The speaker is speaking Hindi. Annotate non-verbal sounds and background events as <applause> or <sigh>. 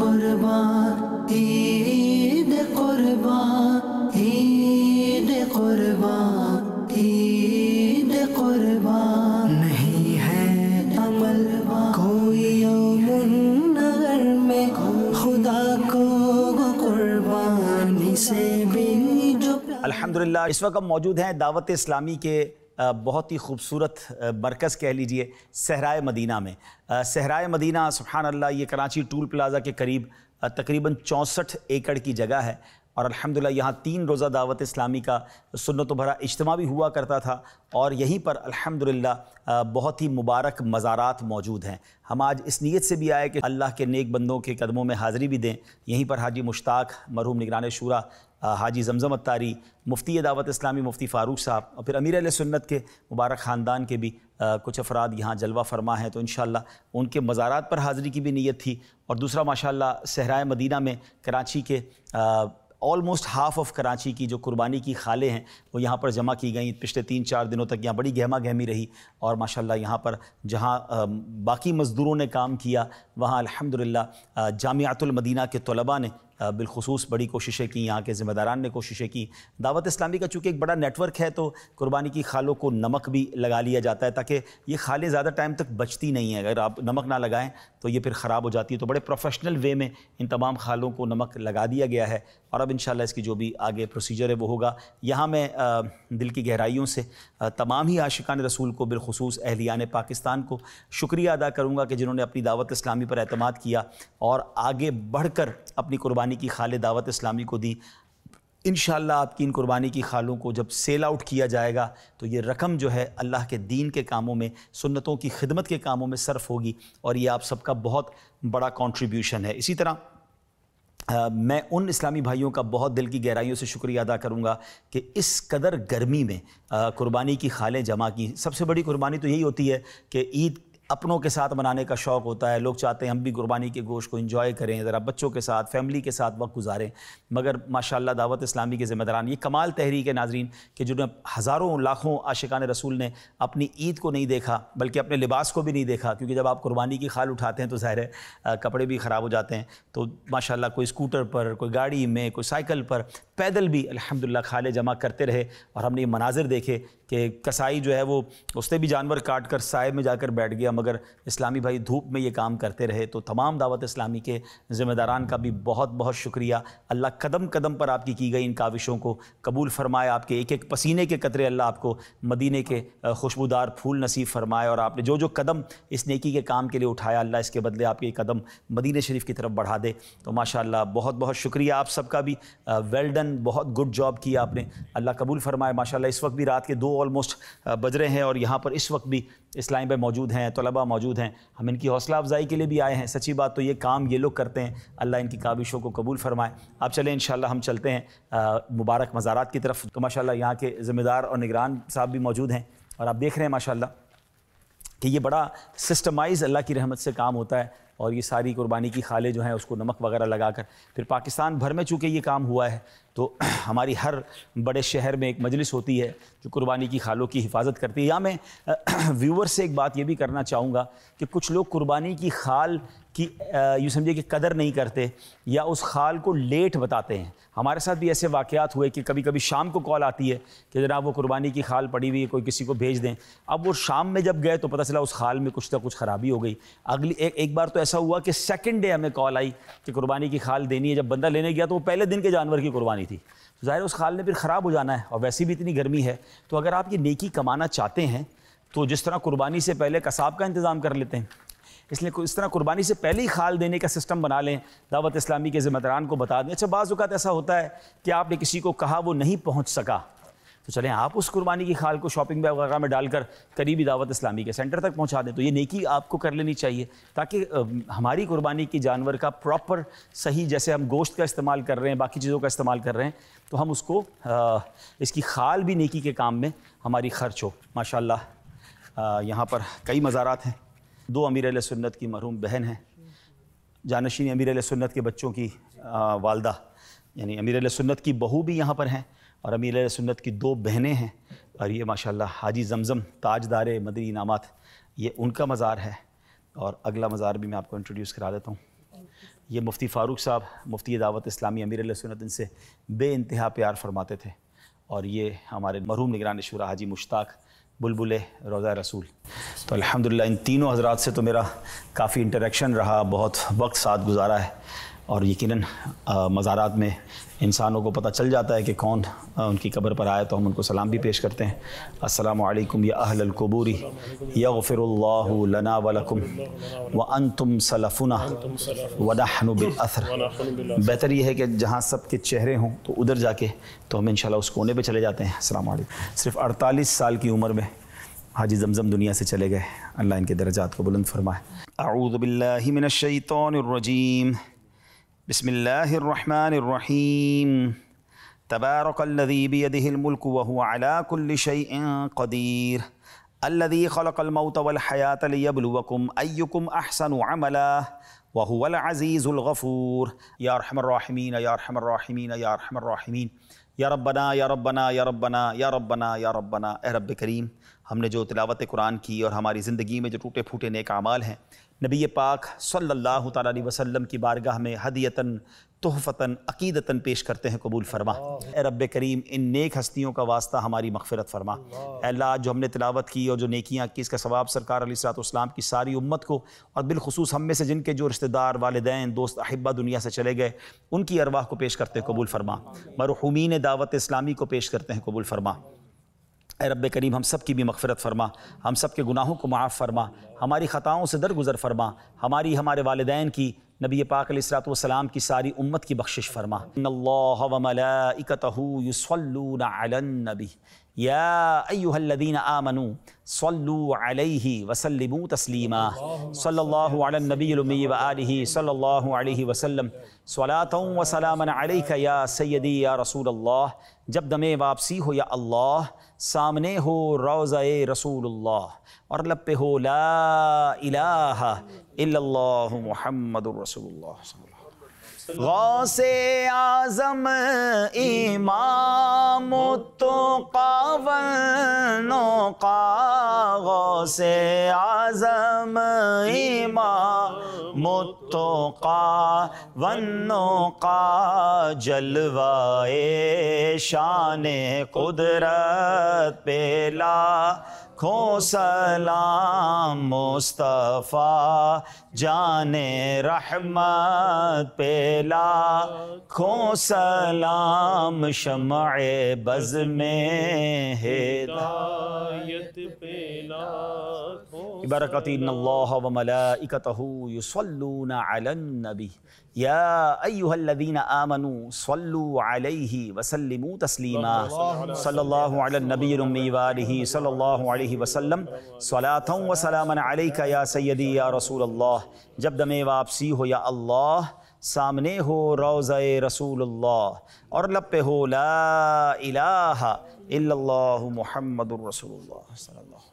कुर्बान ईद कुर्बान ईद कुर्बान ईद कुर्बान नहीं है अमल कोई में खुदा को कुर्बानी से भी अल्हम्दुलिल्लाह इस वक्त मौजूद हैं दावत इस्लामी के बहुत ही खूबसूरत मरकज़ कह लीजिए सहराए मदीना में सहराए मदीना सुबहान अल्लाह ये कराची टूल प्लाज़ा के करीब तकरीबन चौंसठ एकड़ की जगह है और अल्हम्दुलिल्लाह यहाँ तीन रोज़ा दावत इस्लामी का सुनत भरा इज्तम भी हुआ करता था और यहीं पर अल्हम्दुलिल्लाह बहुत ही मुबारक मज़ारात मौजूद हैं हम आज इस नीयत से भी आए कि अल्लाह के नेक बंदों के कदमों में हाज़िरी भी दें यहीं पर हाजी मुश्ताक मरहूम निगरान शूरा हाजी जमजम अतारी मुफ्ती दावत इस्लामी मुफ्ती फ़ारूक साहब और फिर अमीर सुन्नत के मुबारक ख़ानदान के भी आ, कुछ अफराद यहाँ जलवा फरमा हैं तो इन उनके मज़ारात पर हाज़िरी की भी नीयत थी और दूसरा माशा सहराए मदीना में कराची के आ, অলমোস্ট হাফ অফ করাচি কি যে কুরবানি কি খালে হে ও ইয়াহান পর জমা কি গয়ি পিসতে তিন চার দিনো তাক ইয়াহ বড়ি গহমা গহমি রহি অর মাশাআল্লাহ ইয়াহান পর জহা বাকি মজদুরো নে কাম কিয়া ওয়াহান আলহামদুলিল্লাহ জামিয়াতেল মদিনা কে তালবা নে বিল খাসুস বড়ি কোশিশে কি ইয়াহান কে জিম্মাদারান নে কোশিশে কি দাওয়াত ইসলামি কা চুকি এক বড়া নেটওয়ার্ক হে তো কুরবানি কি খালো কো নमक ভি লাগা লিয়া جاتا হে তা কি ইয়ে খালয়ে জাদা টাইম তাক বচতি নহি হে আগার আপ নमक না লাগায়ে তো ইয়ে ফির খারাপ হো jati হে তো বড়ে প্রফেশনাল ওয়ে মে ইন तमाम খালো কো নमक লাগা দিয়া গয়া হে और अब इन इसकी जो भी आगे प्रोसीजर है वो होगा यहाँ मैं दिल की गहराइयों से तमाम ही आशिकान रसूल को बिलखसूस अहलियान पाकिस्तान को शुक्रिया अदा करूँगा कि जिन्होंने अपनी दावत इस्लामी पर अतमाद किया और आगे बढ़ कर अपनी कुर्बानी की खाल दावत इस्लामी को दी इन आपकी इन कुर्बानी की खालों को जब सेल आउट किया जाएगा तो ये रकम जो है अल्लाह के दीन के कामों में सुन्नतों की खिदमत के कामों में सर्फ होगी और ये आप सबका बहुत बड़ा कॉन्ट्रीब्यूशन है इसी तरह मैं उन इस्लामी भाइयों का बहुत दिल की गहराइयों से शुक्रिया अदा करूंगा कि इस कदर गर्मी में कुर्बानी की खालें जमा की सबसे बड़ी कुर्बानी तो यही होती है कि ईद अपनों के साथ मनाने का शौक़ होता है लोग चाहते हैं हम भी कुर्बानी के गोश्त को इन्जॉय करें ज़रा बच्चों के साथ फैमिली के साथ वक्त गुजारें मगर माशाल्लाह दावत इस्लामी के ज़िम्मेदारान ये कमाल तहरीक नाजरीन कि जिन्होंने हज़ारों लाखों आशिकान रसूल ने अपनी ईद को नहीं देखा बल्कि अपने लिबास को भी नहीं देखा क्योंकि जब आप कुर्बानी की खाल उठाते हैं तो ज़ाहिर कपड़े भी ख़राब हो जाते हैं तो माशाला कोई स्कूटर पर कोई गाड़ी में कोई साइकिल पर पैदल भी अलहमदिल्ला खाले जमा करते रहे और हमने ये मनाजिर देखे कि कसाई जो है वो उसने भी जानवर काट कर साय में जाकर बैठ गया मगर इस्लामी भाई धूप में ये काम करते रहे तो तमाम दावत इस्लामी के ज़िम्मेदारान का भी बहुत बहुत शुक्रिया अल्लाह कदम कदम पर आपकी की गई इन काविशों को कबूल फ़रमाए आपके एक एक पसीने के कतरे अल्लाह आपको मदीने के खुशबूदार फूल नसीब फ़रमाए और आपने जो जो कदम इस नेकी के काम के लिए उठाया अल्लाह इसके बदले आपके कदम मदीन शरीफ की तरफ बढ़ा दे तो माशा बहुत बहुत शुक्रिया आप सबका भी वेल डन बहुत गुड जॉब किया आपने अल्लाह कबूल फ़रमाए माशा इस वक्त भी रात के दो ऑलमोस्ट बज रहे हैं और यहाँ पर इस वक्त भी इस्लाम भाई मौजूद हैं तो तलबा मौजूद हैं हम इनकी हौसला अफजाई के लिए भी आए हैं सच्ची बात तो ये काम ये लोग करते हैं अल्लाह इनकी काबिशों को कबूल फरमाए आप चलें इन हम चलते हैं मुबारक मज़ारात की तरफ तो माशा यहाँ के ज़िम्मेदार और निगरान साहब भी मौजूद हैं और आप देख रहे हैं माशाला कि ये बड़ा सिस्टमाइज अल्लाह की रहमत से काम होता है और ये सारी कुर्बानी की खाले जो हैं उसको नमक वगैरह लगा कर फिर पाकिस्तान भर में चूँकि ये काम हुआ है तो <clears throat> हमारी हर बड़े शहर में एक मजलिस होती है जो कुर्बानी की खालों की हिफाजत करती है या मैं <clears throat> व्यूवर से एक बात ये भी करना चाहूँगा कि कुछ लोग कुर्बानी की खाल कि यूँ समझिए कि कदर नहीं करते या उस खाल को लेट बताते हैं हमारे साथ भी ऐसे वाक़ात हुए कि कभी कभी शाम को कॉल आती है कि जनाब वो कुर्बानी की खाल पड़ी हुई है कोई किसी को भेज दें अब वो शाम में जब गए तो पता चला उस खाल में कुछ ना कुछ ख़राबी हो गई अगली एक एक बार तो ऐसा हुआ कि सेकेंड डे हमें कॉल आई कि कुर्बानी की खाल देनी है जब बंदा लेने गया तो वो पहले दिन के जानवर की कुर्बानी थी तो ज़ाहिर उस खाल ने फिर ख़राब हो जाना है और वैसे भी इतनी गर्मी है तो अगर आप ये नेकी कमाना चाहते हैं तो जिस तरह कुर्बानी से पहले कसाब का इंतज़ाम कर लेते हैं इसलिए इस तरह कुर्बानी से पहले ही खाल देने का सिस्टम बना लें दावत इस्लामी के ज़िम्मेदारान को बता दें अच्छा बाज़ात ऐसा होता है कि आपने किसी को कहा वो नहीं पहुँच सका तो चलें आप उस कुर्बानी की खाल को शॉपिंग बैग वगैरह में डालकर करीबी दावत इस्लामी के सेंटर तक पहुंचा दें तो ये नेकी आपको कर लेनी चाहिए ताकि हमारी कुर्बानी की जानवर का प्रॉपर सही जैसे हम गोश्त का इस्तेमाल कर रहे हैं बाकी चीज़ों का इस्तेमाल कर रहे हैं तो हम उसको आ, इसकी खाल भी नेकी के काम में हमारी खर्च हो माशा यहाँ पर कई मज़ारात हैं दो अमीर सुन्नत की मरहूम बहन हैं जानशीन अमीर सुन्नत के बच्चों की वालदा यानी अमीर सुन्नत की बहू भी यहाँ पर हैं और अमीर सुन्नत की दो बहनें हैं और ये माशाल्लाह हाजी जमज़म ताजदार मदरी इनामत ये उनका मज़ार है और अगला मज़ार भी मैं आपको इंट्रोड्यूस करा देता हूँ ये मुफ्ती फ़ारूक साहब मुफ्ती दावत इस्लामी अमीर सुन्नत इनसे बे इंतहा प्यार फरमाते थे और ये हमारे मरहूम निगरान शुरा हाजी मुश्ताक बुलबुल रोज़ा रसूल तो अल्हम्दुलिल्लाह इन तीनों हजरात से तो मेरा काफ़ी इंटरेक्शन रहा बहुत वक्त साथ गुजारा है और यकीन मज़ारात में इंसानों को पता चल जाता है कि कौन उनकी कब्र पर आया तो हम उनको सलाम भी पेश करते हैं असलकम या अहलकबूरी या गफ़िरल्लाना वलकुम व अन तुम सलफ़ुना वनाहनबिलसर बेहतर यह है कि जहाँ सब के चेहरे हों तो उधर जाके तो हम इन उस कोने पर चले जाते हैं असल सिर्फ अड़तालीस साल की उम्र में हाजी जमजम दुनिया से चले गए अल्लाह इनके दर्जात को बुलंद फरमाए आऊदबिल्लिमिनशैतरजीम بسم الله الرحمن الرحيم تبارك الذي بيده الملك وهو على كل شيء قدير अल्लदी खलकलमतवलहयात लियबलुवकुम अयुकुम अहसन अमला वहुवल अज़ीज़ुलगफ़ूर यारहमरमीन यारहमरमीन यारहमरमीन या रब्बना या रब्बना या रब्बना या रब्बना या रब्बना ए रब करीम हमने जो तिलावत कुरान की और हमारी ज़िंदगी में जो टूटे फूटे नेक आमाल हैं नबी पाक सल्लल्लाहु अलैहि वसल्लम की बारगाह में हदीयतन तोहफ़ता अकीदता पेश करते हैं कबूल फरमा रब करीम इन नेक हस्तियों का वास्ता हमारी मगफरत फरमा अल्लाह जो हमने तिलावत की और जो नेकियाँ की इसका सवाब सरकार सलाम की सारी उम्मत को और बिलखसूस हम में से जिनके जो रिश्तेदार वालदे दोस्त अहिबा दुनिया से चले गए उनकी अरवाह को पेश करते हैं कबूल फरमा मरहूमीन दावत इस्लामी को पेश करते हैं कबूल फरमा रब करीम हम सब की भी मफ़रत फरमा हम सब के गुनाहों को माफ़ फरमा हमारी ख़ताओं से दरगुजर फरमा हमारी हमारे वालदान की नबी पाक सलाम की सारी उम्मत की बख्शिश फरमा यादीन आमनु सल्लु अलैहि वसल्लम तस्लीमा सल्लल्लाहु अला नबी वली सल्लल्लाहु अलैहि वसल्लम सलातों व सलामन अलैक या सैदी या रसूल अल्लाह जब दमे वापसी हो या अल्लाह सामने हो रौज़ाए रसूलुल्लाह और लब पे हो ला इलाहा इल्लल्लाहु मुहम्मदुर रसूलुल्लाह गौसे आजम इमाम तो कावनो का गौसे आजम इमाम का वनों का जलवाए शान कुदरत पेला खो सलाम मुस्तफ़ा जाने रहमत पेला खो सलाम शमع बज़ में हेदायत पेला बरकत वमलाकतहूसल्नबी यादीन आमनु सल्लु अलैहि वसल्लमु तस्लीमा सल्लल्लाहु अला नबी उम्मी वालिहि सल्लल्लाहु अलैहि वसल्लम सलातौ व सलामन अलैका या सैयदी या रसूल अल्लाह जब दमे वापसी हो या अल्लाह सामने हो रोज़ रसूलुल्लाह और लब पे हो ला इलाहा इल्लल्लाहु मुहम्मदुर रसूलुल्लाह सल्लल्लाहु